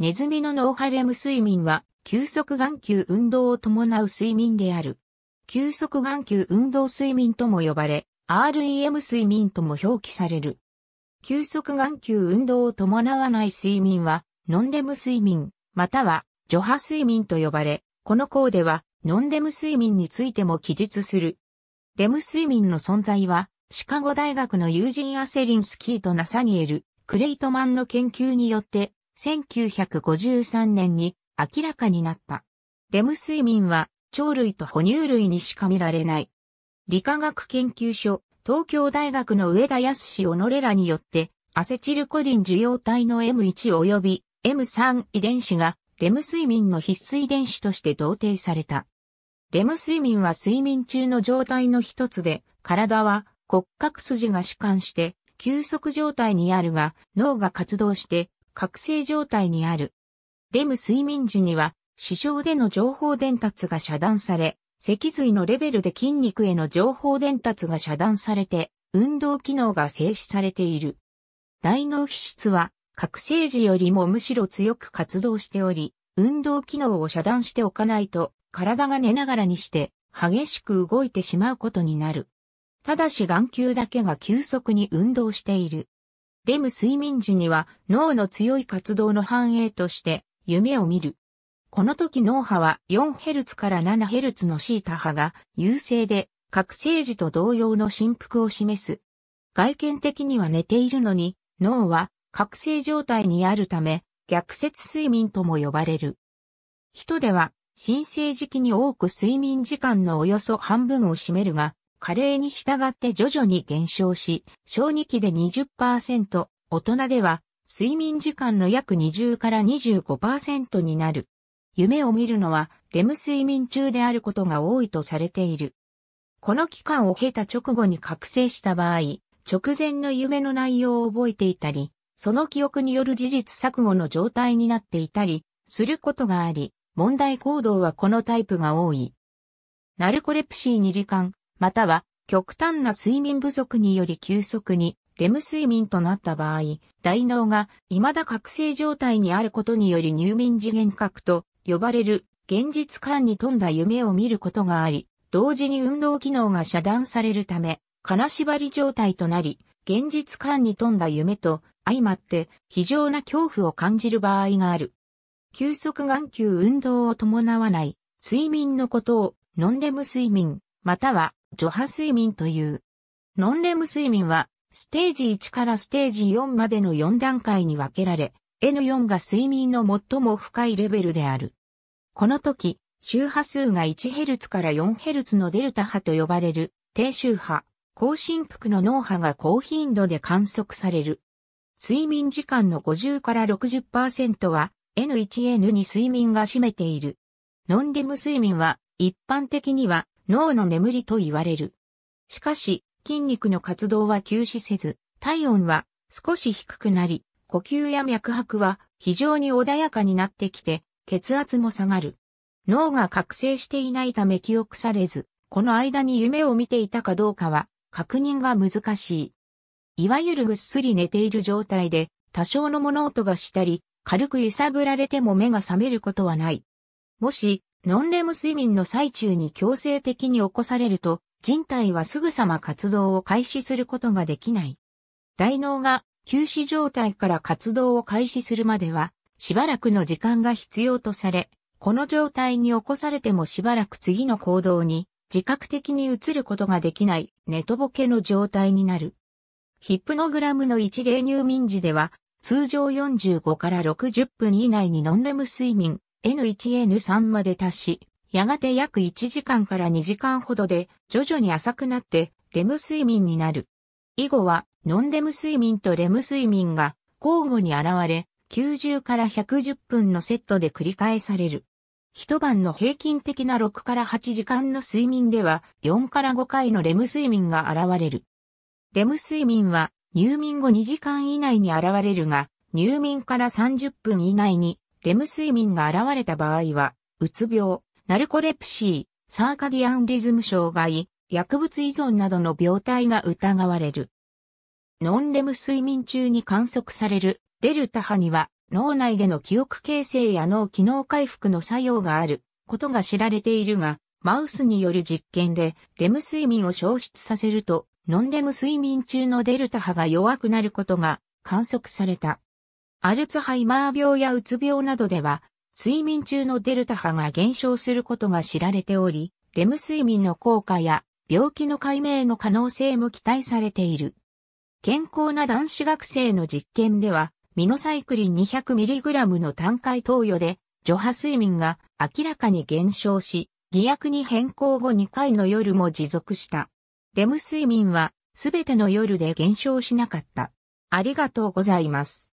ネズミのノーハレム睡眠は、急速眼球運動を伴う睡眠である。急速眼球運動睡眠とも呼ばれ、REM 睡眠とも表記される。急速眼球運動を伴わない睡眠は、ノンレム睡眠、または、除波睡眠と呼ばれ、この項では、ノンレム睡眠についても記述する。レム睡眠の存在は、シカゴ大学の友人アセリンスキーとナサニエル、クレイトマンの研究によって1953年に明らかになった。レム睡眠は鳥類と哺乳類にしか見られない。理化学研究所、東京大学の上田康小己らによって、アセチルコリン受容体の M1 及び M3 遺伝子がレム睡眠の必須遺伝子として同定された。レム睡眠は睡眠中の状態の一つで、体は骨格筋が弛緩して休息状態にあるが、脳が活動して覚醒状態にある。レム睡眠時には、視床での情報伝達が遮断され、脊髄のレベルで筋肉への情報伝達が遮断されて、運動機能が静止されている。大脳皮質は、覚醒時よりもむしろ強く活動しており、運動機能を遮断しておかないと、体が寝ながらにして、激しく動いてしまうことになる。ただし眼球だけが急速に運動している。レム睡眠時には脳の強い活動の反映として夢を見る。この時脳波は 4Hz から 7Hz のシータ波が優勢で覚醒時と同様の振幅を示す。外見的には寝ているのに脳は覚醒状態にあるため逆説睡眠とも呼ばれる。人では新生時期に多く睡眠時間のおよそ半分を占めるが加齢に従って徐々に減少し、小児期で20%、大人では睡眠時間の約20から25%になる。夢を見るのはレム睡眠中であることが多いとされている。この期間を経た直後に覚醒した場合、直前の夢の内容を覚えていたり、その記憶による事実錯誤の状態になっていたり、することがあり、問題行動はこのタイプが多い。ナルコレプシーに罹患、または極端な睡眠不足により急速にレム睡眠となった場合、大脳が未だ覚醒状態にあることにより入眠次元核と呼ばれる現実感に富んだ夢を見ることがあり、同時に運動機能が遮断されるため、金縛り状態となり、現実感に富んだ夢と相まって非常な恐怖を感じる場合がある。急速眼球運動を伴わない睡眠のことをノンレム睡眠、または除波睡眠という。ノンレム睡眠は、ステージ1からステージ4までの4段階に分けられ、N4 が睡眠の最も深いレベルである。この時、周波数が 1Hz から 4Hz のデルタ波と呼ばれる低周波、高振幅の脳波が高頻度で観測される。睡眠時間の50から60%は N1N に睡眠が占めている。ノンレム睡眠は一般的には脳の眠りと言われる。しかし、筋肉の活動は休止せず、体温は少し低くなり、呼吸や脈拍は非常に穏やかになってきて、血圧も下がる。脳が覚醒していないため記憶されず、この間に夢を見ていたかどうかは確認が難しい。いわゆるぐっすり寝ている状態で、多少の物音がしたり、軽く揺さぶられても目が覚めることはない。もし、ノンレム睡眠の最中に強制的に起こされると、人体はすぐさま活動を開始することができない。大脳が休止状態から活動を開始するまでは、しばらくの時間が必要とされ、この状態に起こされてもしばらく次の行動に自覚的に移ることができないネトボケの状態になる。ヒップノグラムの一例入眠時では、通常45から60分以内にノンレム睡眠、N1N3 まで達し、やがて約1時間から2時間ほどで徐々に浅くなってレム睡眠になる。以後はノンレム睡眠とレム睡眠が交互に現れ、90から110分のセットで繰り返される。一晩の平均的な6から8時間の睡眠では4から5回のレム睡眠が現れる。レム睡眠は入眠後2時間以内に現れるが、入眠から30分以内にレム睡眠が現れた場合は、うつ病、ナルコレプシー、サーカディアンリズム障害、薬物依存などの病態が疑われる。ノンレム睡眠中に観測されるデルタ波には脳内での記憶形成や脳機能回復の作用があることが知られているが、マウスによる実験でレム睡眠を消失させるとノンレム睡眠中のデルタ波が弱くなることが観測された。アルツハイマー病やうつ病などでは、睡眠中のデルタ波が減少することが知られており、レム睡眠の効果や病気の解明の可能性も期待されている。健康な男子学生の実験では、ミノサイクリン 200mg の単回投与で、除波睡眠が明らかに減少し、偽薬に変更後2回の夜も持続した。レム睡眠はすべての夜で減少しなかった。ありがとうございます。